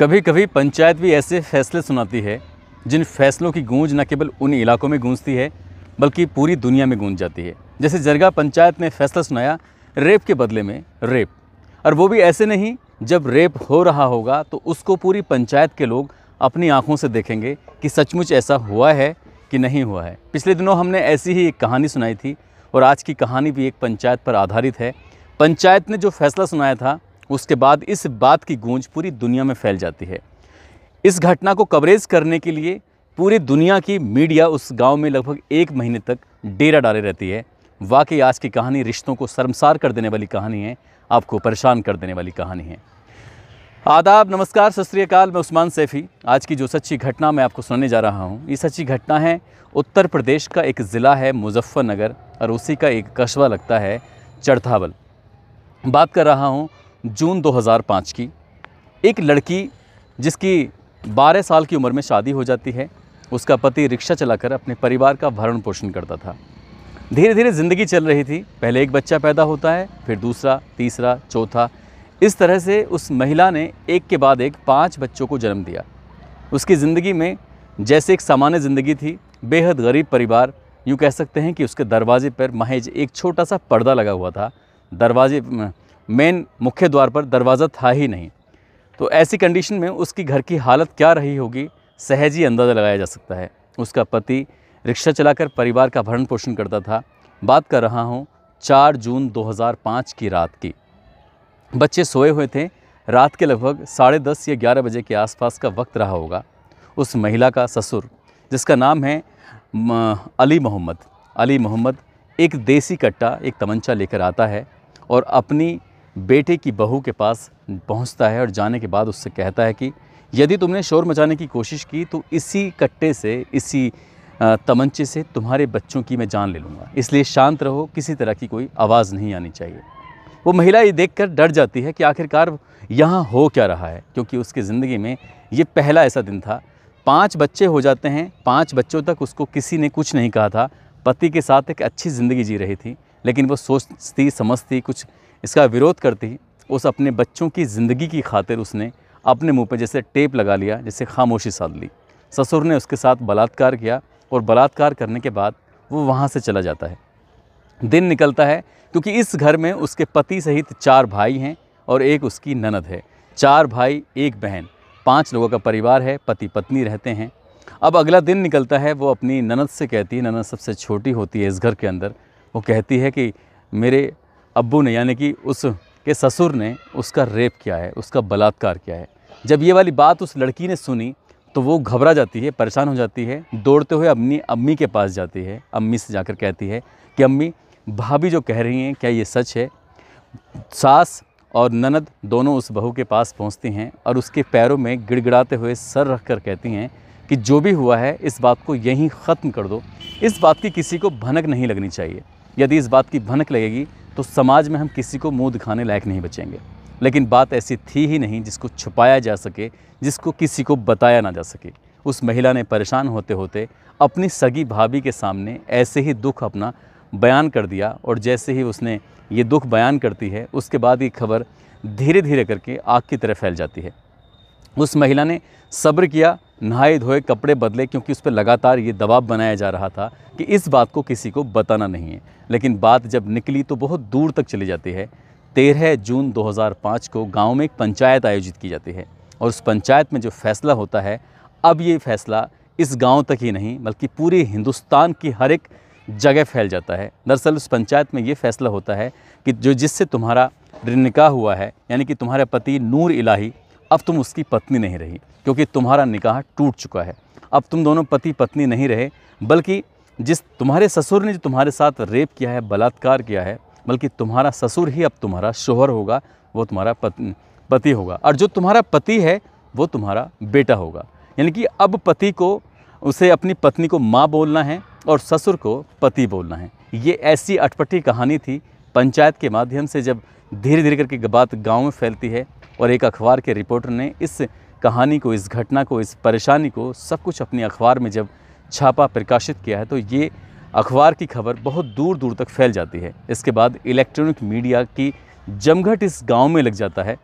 कभी कभी पंचायत भी ऐसे फैसले सुनाती है जिन फैसलों की गूंज न केवल उन इलाकों में गूंजती है बल्कि पूरी दुनिया में गूंज जाती है जैसे जरगा पंचायत ने फैसला सुनाया रेप के बदले में रेप और वो भी ऐसे नहीं जब रेप हो रहा होगा तो उसको पूरी पंचायत के लोग अपनी आंखों से देखेंगे कि सचमुच ऐसा हुआ है कि नहीं हुआ है पिछले दिनों हमने ऐसी ही एक कहानी सुनाई थी और आज की कहानी भी एक पंचायत पर आधारित है पंचायत ने जो फैसला सुनाया था उसके बाद इस बात की गूंज पूरी दुनिया में फैल जाती है इस घटना को कवरेज करने के लिए पूरी दुनिया की मीडिया उस गांव में लगभग एक महीने तक डेरा डाले रहती है वाकई आज की कहानी रिश्तों को शर्मसार कर देने वाली कहानी है आपको परेशान कर देने वाली कहानी है आदाब नमस्कार सत श्रीकाल मैं उस्मान सैफ़ी आज की जो सच्ची घटना मैं आपको सुनाने जा रहा हूँ ये सच्ची घटना है उत्तर प्रदेश का एक ज़िला है मुजफ्फ़रनगर और उसी का एक कस्बा लगता है चढ़थावल बात कर रहा हूँ जून 2005 की एक लड़की जिसकी 12 साल की उम्र में शादी हो जाती है उसका पति रिक्शा चलाकर अपने परिवार का भरण पोषण करता था धीरे धीरे ज़िंदगी चल रही थी पहले एक बच्चा पैदा होता है फिर दूसरा तीसरा चौथा इस तरह से उस महिला ने एक के बाद एक पाँच बच्चों को जन्म दिया उसकी ज़िंदगी में जैसे एक सामान्य ज़िंदगी थी बेहद गरीब परिवार यूँ कह सकते हैं कि उसके दरवाजे पर महज एक छोटा सा पर्दा लगा हुआ था दरवाजे मेन मुख्य द्वार पर दरवाज़ा था ही नहीं तो ऐसी कंडीशन में उसकी घर की हालत क्या रही होगी सहज ही अंदाज़ा लगाया जा सकता है उसका पति रिक्शा चलाकर परिवार का भरण पोषण करता था बात कर रहा हूँ चार जून 2005 की रात की बच्चे सोए हुए थे रात के लगभग साढ़े दस या ग्यारह बजे के आसपास का वक्त रहा होगा उस महिला का ससुर जिसका नाम है अली मोहम्मद अली मोहम्मद एक देसी कट्टा एक तमंचा लेकर आता है और अपनी बेटे की बहू के पास पहुंचता है और जाने के बाद उससे कहता है कि यदि तुमने शोर मचाने की कोशिश की तो इसी कट्टे से इसी तमंचे से तुम्हारे बच्चों की मैं जान ले लूँगा इसलिए शांत रहो किसी तरह की कोई आवाज़ नहीं आनी चाहिए वो महिला ये देख डर जाती है कि आखिरकार यहाँ हो क्या रहा है क्योंकि उसकी ज़िंदगी में ये पहला ऐसा दिन था पांच बच्चे हो जाते हैं पांच बच्चों तक उसको किसी ने कुछ नहीं कहा था पति के साथ एक अच्छी ज़िंदगी जी रही थी लेकिन वो सोचती समझती कुछ इसका विरोध करती उस अपने बच्चों की ज़िंदगी की खातिर उसने अपने मुंह पे जैसे टेप लगा लिया जैसे खामोशी साध ली ससुर ने उसके साथ बलात्कार किया और बलात्कार करने के बाद वो वहाँ से चला जाता है दिन निकलता है क्योंकि इस घर में उसके पति सहित चार भाई हैं और एक उसकी ननद है चार भाई एक बहन पांच लोगों का परिवार है पति पत्नी रहते हैं अब अगला दिन निकलता है वो अपनी ननद से कहती है ननद सबसे छोटी होती है इस घर के अंदर वो कहती है कि मेरे अब्बू ने यानी कि उस के ससुर ने उसका रेप किया है उसका बलात्कार किया है जब ये वाली बात उस लड़की ने सुनी तो वो घबरा जाती है परेशान हो जाती है दौड़ते हुए अपनी अम्मी के पास जाती है अम्मी से जाकर कहती है कि अम्मी भाभी जो कह रही हैं क्या ये सच है सास और ननद दोनों उस बहू के पास पहुंचती हैं और उसके पैरों में गिड़गिड़ाते हुए सर रख कर कहती हैं कि जो भी हुआ है इस बात को यहीं ख़त्म कर दो इस बात की किसी को भनक नहीं लगनी चाहिए यदि इस बात की भनक लगेगी तो समाज में हम किसी को मुँह दिखाने लायक नहीं बचेंगे लेकिन बात ऐसी थी ही नहीं जिसको छुपाया जा सके जिसको किसी को बताया ना जा सके उस महिला ने परेशान होते होते अपनी सगी भाभी के सामने ऐसे ही दुख अपना बयान कर दिया और जैसे ही उसने ये दुख बयान करती है उसके बाद ये खबर धीरे धीरे करके आग की तरह फैल जाती है उस महिला ने सब्र किया नहाए धोए कपड़े बदले क्योंकि उस पर लगातार ये दबाव बनाया जा रहा था कि इस बात को किसी को बताना नहीं है लेकिन बात जब निकली तो बहुत दूर तक चली जाती है तेरह जून 2005 को गांव में एक पंचायत आयोजित की जाती है और उस पंचायत में जो फैसला होता है अब ये फैसला इस गांव तक ही नहीं बल्कि पूरे हिंदुस्तान की हर एक जगह फैल जाता है दरअसल उस पंचायत में ये फैसला होता है कि जो जिससे तुम्हारा निकाह हुआ है यानी कि तुम्हारे पति नूर इलाही अब तुम उसकी पत्नी नहीं रही क्योंकि तुम्हारा निकाह टूट चुका है अब तुम दोनों पति पत्नी नहीं रहे बल्कि जिस तुम्हारे ससुर ने जो तुम्हारे साथ रेप किया है बलात्कार किया है बल्कि तुम्हारा ससुर ही अब तुम्हारा शोहर होगा वो तुम्हारा पति होगा और जो तुम्हारा पति है वो तुम्हारा बेटा होगा यानी कि अब पति को उसे अपनी पत्नी को माँ बोलना है और ससुर को पति बोलना है ये ऐसी अटपटी कहानी थी पंचायत के माध्यम से जब धीरे धीरे करके बात गाँव में फैलती है और एक अखबार के रिपोर्टर ने इस कहानी को इस घटना को इस परेशानी को सब कुछ अपने अखबार में जब छापा प्रकाशित किया है तो ये अखबार की खबर बहुत दूर दूर तक फैल जाती है इसके बाद इलेक्ट्रॉनिक मीडिया की जमघट इस गांव में लग जाता है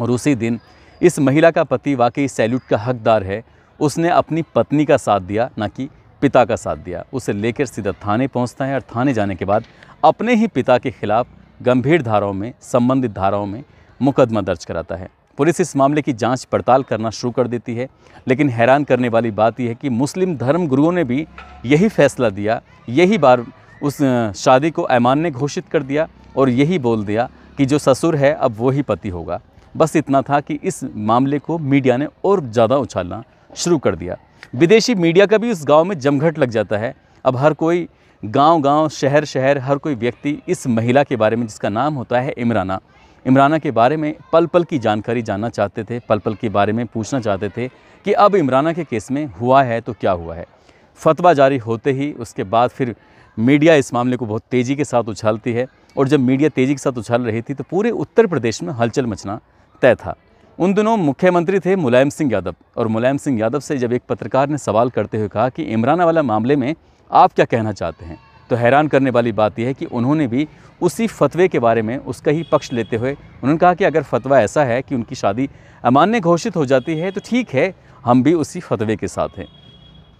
और उसी दिन इस महिला का पति वाकई सैल्यूट का हकदार है उसने अपनी पत्नी का साथ दिया ना कि पिता का साथ दिया उसे लेकर सीधा थाने पहुंचता है और थाने जाने के बाद अपने ही पिता के खिलाफ गंभीर धाराओं में संबंधित धाराओं में मुकदमा दर्ज कराता है पुलिस इस मामले की जांच पड़ताल करना शुरू कर देती है लेकिन हैरान करने वाली बात यह है कि मुस्लिम धर्म गुरुओं ने भी यही फैसला दिया यही बार उस शादी को ऐमान ने घोषित कर दिया और यही बोल दिया कि जो ससुर है अब वो ही पति होगा बस इतना था कि इस मामले को मीडिया ने और ज़्यादा उछालना शुरू कर दिया विदेशी मीडिया का भी इस गांव में जमघट लग जाता है अब हर कोई गांव-गांव, शहर-शहर हर कोई व्यक्ति इस महिला के बारे में जिसका नाम होता है इमराना इमराना के बारे में पल पल की जानकारी जानना चाहते थे पल पल के बारे में पूछना चाहते थे कि अब इमराना के केस में हुआ है तो क्या हुआ है फतवा जारी होते ही उसके बाद फिर मीडिया इस मामले को बहुत तेज़ी के साथ उछालती है और जब मीडिया तेज़ी के साथ उछाल रही थी तो पूरे उत्तर प्रदेश में हलचल मचना तय था उन दिनों मुख्यमंत्री थे मुलायम सिंह यादव और मुलायम सिंह यादव से जब एक पत्रकार ने सवाल करते हुए कहा कि इमराना वाला मामले में आप क्या कहना चाहते हैं तो हैरान करने वाली बात यह है कि उन्होंने भी उसी फतवे के बारे में उसका ही पक्ष लेते हुए उन्होंने कहा कि अगर फतवा ऐसा है कि उनकी शादी अमान्य घोषित हो जाती है तो ठीक है हम भी उसी फतवे के साथ हैं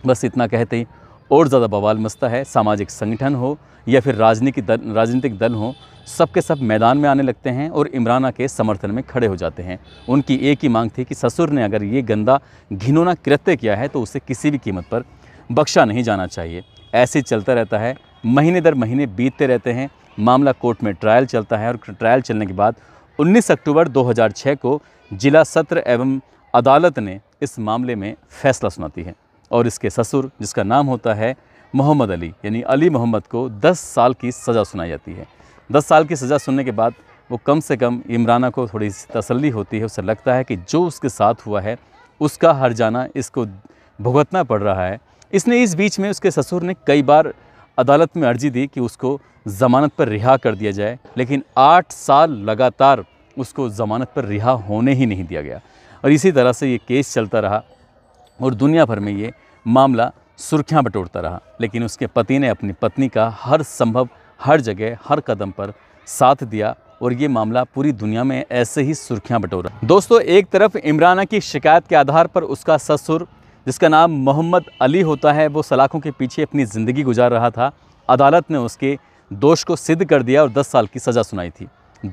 बस इतना कहते ही और ज़्यादा बवाल मस्ता है सामाजिक संगठन हो या फिर राजनीतिक दल राजनीतिक दल हो सब के सब मैदान में आने लगते हैं और इमराना के समर्थन में खड़े हो जाते हैं उनकी एक ही मांग थी कि ससुर ने अगर ये गंदा घिनौना कृत्य किया है तो उसे किसी भी कीमत पर बख्शा नहीं जाना चाहिए ऐसे चलता रहता है महीने दर महीने बीतते रहते हैं मामला कोर्ट में ट्रायल चलता है और ट्रायल चलने के बाद 19 अक्टूबर 2006 को जिला सत्र एवं अदालत ने इस मामले में फैसला सुनाती है और इसके ससुर जिसका नाम होता है मोहम्मद अली यानी अली मोहम्मद को 10 साल की सज़ा सुनाई जाती है 10 साल की सज़ा सुनने के बाद वो कम से कम इमराना को थोड़ी सी तसल्ली होती है उसे लगता है कि जो उसके साथ हुआ है उसका हर जाना इसको भुगतना पड़ रहा है इसने इस बीच में उसके ससुर ने कई बार अदालत में अर्जी दी कि उसको ज़मानत पर रिहा कर दिया जाए लेकिन आठ साल लगातार उसको ज़मानत पर रिहा होने ही नहीं दिया गया और इसी तरह से ये केस चलता रहा और दुनिया भर में ये मामला सुर्खियाँ बटोरता रहा लेकिन उसके पति ने अपनी पत्नी का हर संभव हर जगह हर कदम पर साथ दिया और ये मामला पूरी दुनिया में ऐसे ही सुर्खियां बटोरा दोस्तों एक तरफ इमराना की शिकायत के आधार पर उसका ससुर जिसका नाम मोहम्मद अली होता है वो सलाखों के पीछे अपनी ज़िंदगी गुजार रहा था अदालत ने उसके दोष को सिद्ध कर दिया और 10 साल की सज़ा सुनाई थी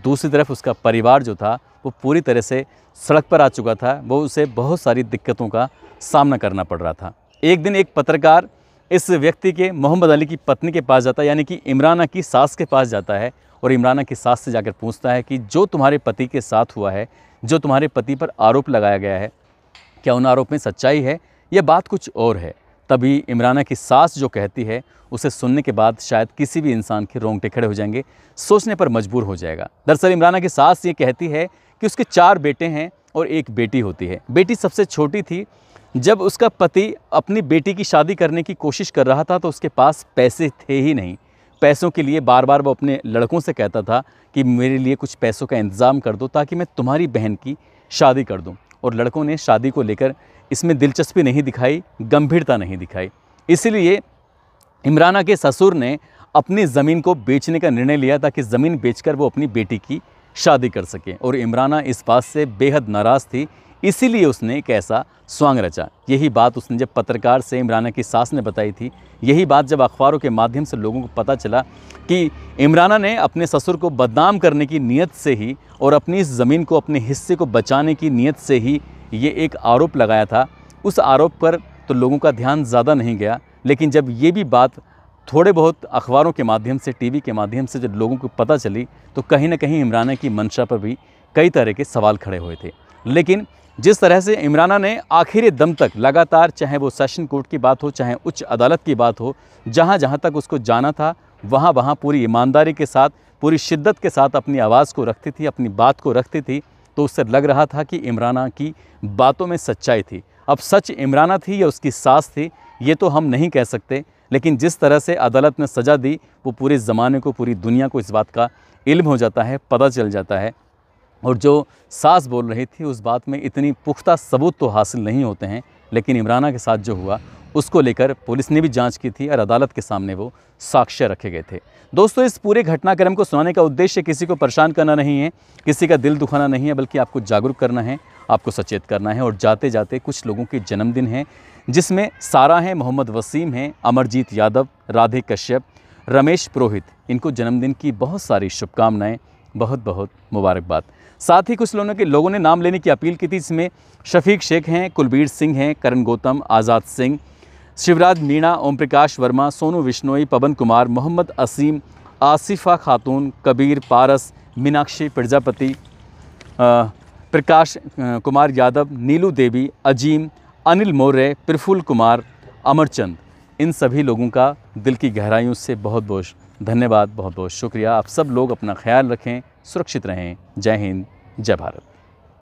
दूसरी तरफ उसका परिवार जो था वो पूरी तरह से सड़क पर आ चुका था वो उसे बहुत सारी दिक्कतों का सामना करना पड़ रहा था एक दिन एक पत्रकार इस व्यक्ति के मोहम्मद अली की पत्नी के पास जाता है यानी कि इमराना की सास के पास जाता है और इमराना की सास से जाकर पूछता है कि जो तुम्हारे पति के साथ हुआ है जो तुम्हारे पति पर आरोप लगाया गया है क्या उन आरोप में सच्चाई है यह बात कुछ और है तभी इमराना की सास जो कहती है उसे सुनने के बाद शायद किसी भी इंसान के रोंगटे खड़े हो जाएंगे सोचने पर मजबूर हो जाएगा दरअसल इमराना की सास ये कहती है कि उसके चार बेटे हैं और एक बेटी होती है बेटी सबसे छोटी थी जब उसका पति अपनी बेटी की शादी करने की कोशिश कर रहा था तो उसके पास पैसे थे ही नहीं पैसों के लिए बार बार वो अपने लड़कों से कहता था कि मेरे लिए कुछ पैसों का इंतज़ाम कर दो ताकि मैं तुम्हारी बहन की शादी कर दूँ और लड़कों ने शादी को लेकर इसमें दिलचस्पी नहीं दिखाई गंभीरता नहीं दिखाई इसलिए इमराना के ससुर ने अपनी ज़मीन को बेचने का निर्णय लिया ताकि ज़मीन बेचकर वो अपनी बेटी की शादी कर सके और इमराना इस बात से बेहद नाराज़ थी इसीलिए उसने एक ऐसा स्वांग रचा यही बात उसने जब पत्रकार से इमराना की सास ने बताई थी यही बात जब अखबारों के माध्यम से लोगों को पता चला कि इमराना ने अपने ससुर को बदनाम करने की नीयत से ही और अपनी इस ज़मीन को अपने हिस्से को बचाने की नीयत से ही ये एक आरोप लगाया था उस आरोप पर तो लोगों का ध्यान ज़्यादा नहीं गया लेकिन जब ये भी बात थोड़े बहुत अखबारों के माध्यम से टीवी के माध्यम से जब लोगों को पता चली तो कहीं ना कहीं इमराना की मंशा पर भी कई तरह के सवाल खड़े हुए थे लेकिन जिस तरह से इमराना ने आखिरी दम तक लगातार चाहे वो सेशन कोर्ट की बात हो चाहे उच्च अदालत की बात हो जहाँ जहाँ तक उसको जाना था वहाँ वहाँ पूरी ईमानदारी के साथ पूरी शिद्दत के साथ अपनी आवाज़ को रखती थी अपनी बात को रखती थी तो उससे लग रहा था कि इमराना की बातों में सच्चाई थी अब सच इमराना थी या उसकी सास थी ये तो हम नहीं कह सकते लेकिन जिस तरह से अदालत ने सज़ा दी वो पूरे ज़माने को पूरी दुनिया को इस बात का इल्म हो जाता है पता चल जाता है और जो सास बोल रही थी उस बात में इतनी पुख्ता सबूत तो हासिल नहीं होते हैं लेकिन इमराना के साथ जो हुआ उसको लेकर पुलिस ने भी जांच की थी और अदालत के सामने वो साक्ष्य रखे गए थे दोस्तों इस पूरे घटनाक्रम को सुनाने का उद्देश्य किसी को परेशान करना नहीं है किसी का दिल दुखाना नहीं है बल्कि आपको जागरूक करना है आपको सचेत करना है और जाते जाते कुछ लोगों के जन्मदिन हैं जिसमें सारा हैं मोहम्मद वसीम हैं अमरजीत यादव राधे कश्यप रमेश पुरोहित इनको जन्मदिन की बहुत सारी शुभकामनाएँ बहुत बहुत मुबारकबाद साथ ही कुछ लोगों के लोगों ने नाम लेने की अपील की थी इसमें शफीक शेख हैं कुलबीर सिंह हैं करण गौतम आज़ाद सिंह शिवराज मीणा ओम प्रकाश वर्मा सोनू विश्नोई पवन कुमार मोहम्मद असीम आसिफ़ा खातून कबीर पारस मीनाक्षी प्रजापति प्रकाश कुमार यादव नीलू देवी अजीम अनिल मौर्य प्रफुल्ल कुमार अमरचंद इन सभी लोगों का दिल की गहराइयों से बहुत बहुत धन्यवाद बहुत बहुत शुक्रिया आप सब लोग अपना ख्याल रखें सुरक्षित रहें जय हिंद जय भारत